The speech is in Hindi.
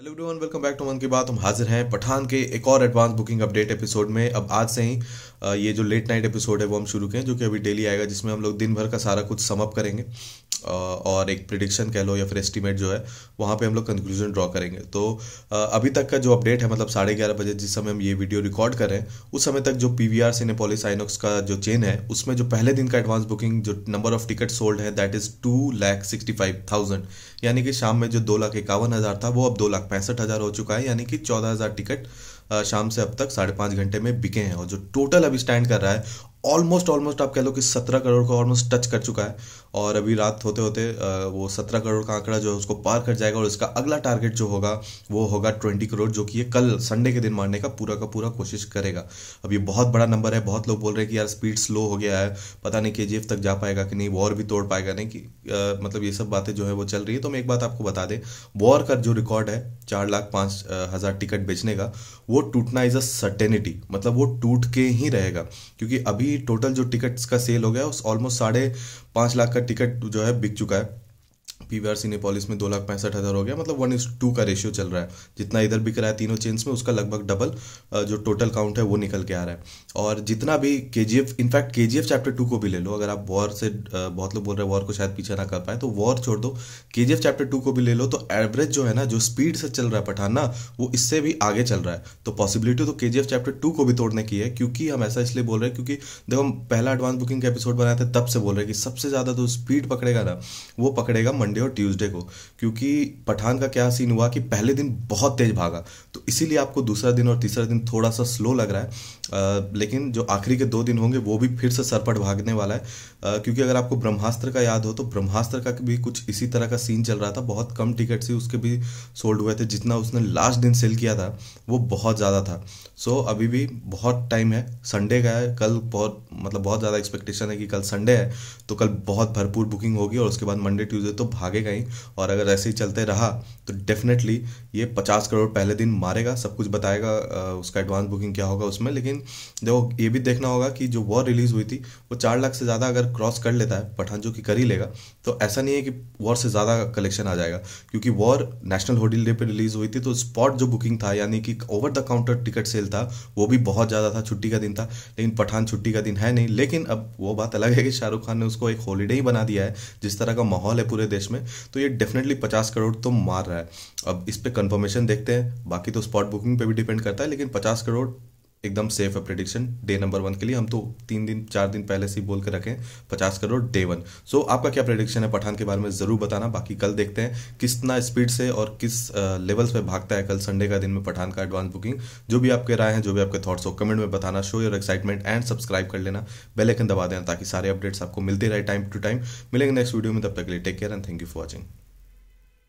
hello everyone welcome back to Mann Ki बात हम हाजिर हैं पठान के एक और एडवांस बुकिंग अपडेट एपिसोड में अब आज से ही ये जो लेट नाइट एपिसोड है वो हम शुरू करें जो कि अभी डेली आएगा जिसमें हम लोग दिन भर का सारा कुछ समअप करेंगे और एक प्रिडिक्शन कह लो या फिर एस्टिमेट जो है वहाँ पे हम लोग कंक्लूजन ड्रॉ करेंगे तो अभी तक का जो अपडेट है मतलब साढ़े ग्यारह बजे जिस समय हम ये वीडियो रिकॉर्ड करें उस समय तक जो P V R Cinepolis Inox का जो चेन है उसमें जो पहले दिन का एडवांस बुकिंग जो नंबर ऑफ टिकट सोल्ड है that is two lakh sixty five thousand यानी कि शाम में जो दो लाख इक्यावन हज़ार था वो अब दो लाख पैंसठ हज़ार हो चुका है यानी कि चौदह हज़ार टिकट शाम से अब तक साढ़े पाँच घंटे में बिके हैं और जो टोटल अभी स्टैंड कर रहा है ऑलमोस्ट ऑलमोस्ट आप कह लो कि सत्रह करोड़ को ऑलमोस्ट टच कर चुका है और अभी रात होते होते वो सत्रह करोड़ का आंकड़ा जो है उसको पार कर जाएगा और इसका अगला टारगेट जो होगा वो होगा ट्वेंटी करोड़ जो कि ये कल संडे के दिन मारने का पूरा का पूरा कोशिश करेगा अब ये बहुत बड़ा नंबर है बहुत लोग बोल रहे हैं कि यार स्पीड स्लो हो गया है पता नहीं के तक जा पाएगा कि नहीं वॉर भी तोड़ पाएगा नहीं कि आ, मतलब ये सब बातें जो है वो चल रही है तो मैं एक बात आपको बता दें वॉर का जो रिकॉर्ड है चार लाख पाँच हज़ार टिकट बेचने का वो टूटना इज़ अ सर्टेनिटी मतलब वो टूट के ही रहेगा क्योंकि अभी टोटल जो टिकट्स का सेल हो गया उस ऑलमोस्ट साढ़े पाँच लाख का टिकट जो है बिक चुका है P V R C Cinepolis में दो लाख पैंसठ हज़ार हो गया मतलब वन इज टू का रेशियो चल रहा है जितना इधर बिक रहा है तीनों चेन्स में उसका लगभग डबल जो टोटल काउंट है वो निकल के आ रहा है और जितना भी के जी एफ इनफैक्ट के जी एफ चैप्टर टू को भी ले लो अगर आप वॉर से बहुत लोग बोल रहे हैं वॉर को शायद पीछे ना कर पाए तो वॉर छोड़ दो के जी एफ चैप्टर टू को भी ले लो तो एवरेज जो है ना जो स्पीड से चल रहा है पठान ना वो इससे भी आगे चल रहा है तो पॉसिबिलिटी तो के जी एफ चैप्टर टू को भी तोड़ने की है क्योंकि हम ऐसा इसलिए बोल रहे हैं क्योंकि देखो हम पहला एडवांस बुकिंग का एपिसोड बनाए थे तब से बोल रहे हैं कि सबसे ज़्यादा जो स्पीड पकड़ेगा ना वो पकड़ेगा मंडे और ट्यूसडे को क्योंकि पठान का क्या सीन हुआ कि पहले दिन बहुत तेज भागा तो इसीलिए आपको दूसरा दिन और तीसरा दिन थोड़ा सा स्लो लग रहा है आ, लेकिन जो आखिरी के दो दिन होंगे वो भी फिर से सरपट भागने वाला है आ, क्योंकि अगर आपको ब्रह्मास्त्र का याद हो तो ब्रह्मास्त्र का भी कुछ इसी तरह का सीन चल रहा था बहुत कम टिकट से उसके भी सोल्ड हुए थे जितना उसने लास्ट दिन सेल किया था वो बहुत ज़्यादा था सो अभी भी बहुत टाइम है संडे का है कल बहुत मतलब बहुत ज़्यादा एक्सपेक्टेशन है कि कल संडे है तो कल बहुत भरपूर बुकिंग होगी और उसके बाद मंडे ट्यूजडे तो भागेगा ही और अगर ऐसे ही चलते रहा तो डेफिनेटली ये पचास करोड़ पहले दिन मारेगा सब कुछ बताएगा उसका एडवांस बुकिंग क्या होगा उसमें लेकिन देखो ये भी देखना होगा कि जो वॉर रिलीज़ हुई थी वो चार लाख से ज़्यादा अगर क्रॉस कर लेता है पठान जो कि कर ही लेगा तो ऐसा नहीं है कि वॉर से ज़्यादा कलेक्शन आ जाएगा क्योंकि वॉर नेशनल होटल डे पर रिलीज़ हुई थी तो स्पॉट जो बुकिंग था यानी कि over the counter ticket sale था वो भी बहुत ज़्यादा था छुट्टी का दिन था लेकिन पठान छुट्टी का दिन है नहीं लेकिन अब वो बात अलग है कि शाहरुख खान ने उसको एक हॉलीडे ही बना दिया है जिस तरह का माहौल है पूरे देश में तो ये डेफिनेटली पचास करोड़ तो मार रहा है अब इस पर कंफर्मेशन देखते हैं बाकी तो स्पॉट बुकिंग पे भी डिपेंड करता है लेकिन पचास करोड़ एकदम सेफ है प्रिडिक्शन डे नंबर वन के लिए हम तो तीन दिन चार दिन पहले से ही बोल के रखें पचास करोड़ डे वन सो आपका क्या प्रिडिक्शन है पठान के बारे में ज़रूर बताना बाकी कल देखते हैं कितना स्पीड से और किस लेवल्स पे भागता है कल संडे का दिन में पठान का एडवांस बुकिंग जो भी आपके राय है जो भी आपके थॉट्स हो कमेंट में बताना show your excitement and subscribe कर लेना बेलाइकन दबा देना ताकि सारे अपडेट्स आपको मिलते रहे टाइम टू टाइम मिलेंगे नेक्स्ट वीडियो में तब तक के लिए take care and thank you for watching